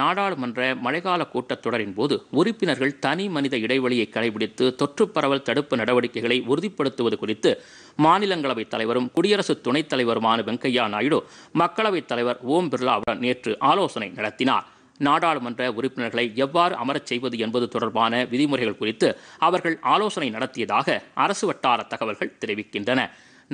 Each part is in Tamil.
நாடாளுமன்ற மழைக்கால கூட்டத்தொடரின் போது உறுப்பினர்கள் தனி மனித இடைவெளியை கடைபிடித்து தொற்று பரவல் தடுப்பு நடவடிக்கைகளை உறுதிப்படுத்துவது குறித்து மாநிலங்களவைத் தலைவரும் குடியரசு துணைத் தலைவருமான வெங்கையா நாயுடு மக்களவைத் தலைவர் ஓம் பிர்லாவுடன் நேற்று ஆலோசனை நடத்தினார் நாடாளுமன்ற உறுப்பினர்களை எவ்வாறு அமரச் செய்வது என்பது தொடர்பான விதிமுறைகள் குறித்து அவர்கள் ஆலோசனை நடத்தியதாக அரசு வட்டார தகவல்கள் தெரிவிக்கின்றன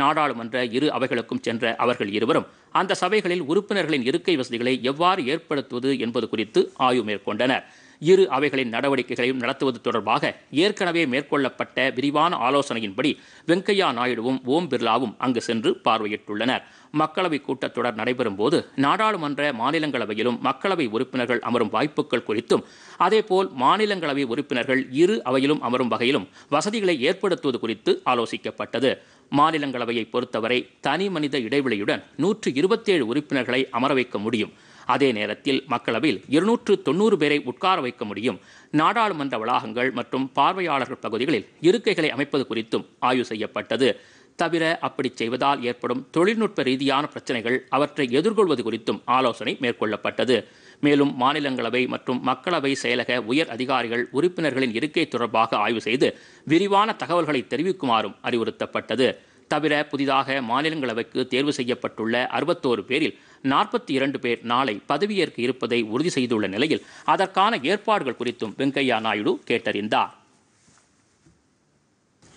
நாடாளுமன்ற இரு அவைகளுக்கும் சென்ற அவர்கள் இருவரும் அந்த சபைகளில் உறுப்பினர்களின் இருக்கை வசதிகளை எவ்வாறு ஏற்படுத்துவது என்பது குறித்து ஆய்வு மேற்கொண்டனர் இரு அவைகளின் நடவடிக்கைகளையும் நடத்துவது தொடர்பாக ஏற்கனவே மேற்கொள்ளப்பட்ட விரிவான ஆலோசனையின்படி வெங்கையா நாயுடுவும் ஓம் பிர்லாவும் அங்கு சென்று பார்வையிட்டுள்ளனர் மக்களவை கூட்டத்தொடர் நடைபெறும் போது நாடாளுமன்ற மாநிலங்களவையிலும் மக்களவை உறுப்பினர்கள் அமரும் வாய்ப்புகள் குறித்தும் அதேபோல் மாநிலங்களவை உறுப்பினர்கள் இரு அவையிலும் அமரும் வகையிலும் வசதிகளை ஏற்படுத்துவது குறித்து ஆலோசிக்கப்பட்டது மாநிலங்களவையை பொறுத்தவரை தனி மனித இடைவெளியுடன் நூற்று இருபத்தேழு உறுப்பினர்களை அமர வைக்க முடியும் அதே நேரத்தில் மக்களவையில் இருநூற்று தொண்ணூறு பேரை உட்கார வைக்க முடியும் நாடாளுமன்ற வளாகங்கள் மற்றும் பார்வையாளர்கள் பகுதிகளில் இருக்கைகளை அமைப்பது குறித்தும் ஆய்வு செய்யப்பட்டது தவிர அப்படி செய்வதால் ஏற்படும் தொழில்நுட்ப ரீதியான பிரச்சனைகள் அவற்றை எதிர்கொள்வது குறித்தும் ஆலோசனை மேற்கொள்ளப்பட்டது மேலும் மாநிலங்களவை மற்றும் மக்களவை செயலக உயர் அதிகாரிகள் உறுப்பினர்களின் இருக்கை தொடர்பாக ஆய்வு செய்து விரிவான தகவல்களை தெரிவிக்குமாறும் அறிவுறுத்தப்பட்டது தவிர புதிதாக மாநிலங்களவைக்கு தேர்வு செய்யப்பட்டுள்ள அறுபத்தோரு பேரில் நாற்பத்தி இரண்டு பேர் நாளை பதவியேற்க இருப்பதை உறுதி செய்துள்ள நிலையில் அதற்கான ஏற்பாடுகள் குறித்தும் வெங்கையா நாயுடு கேட்டறிந்தார்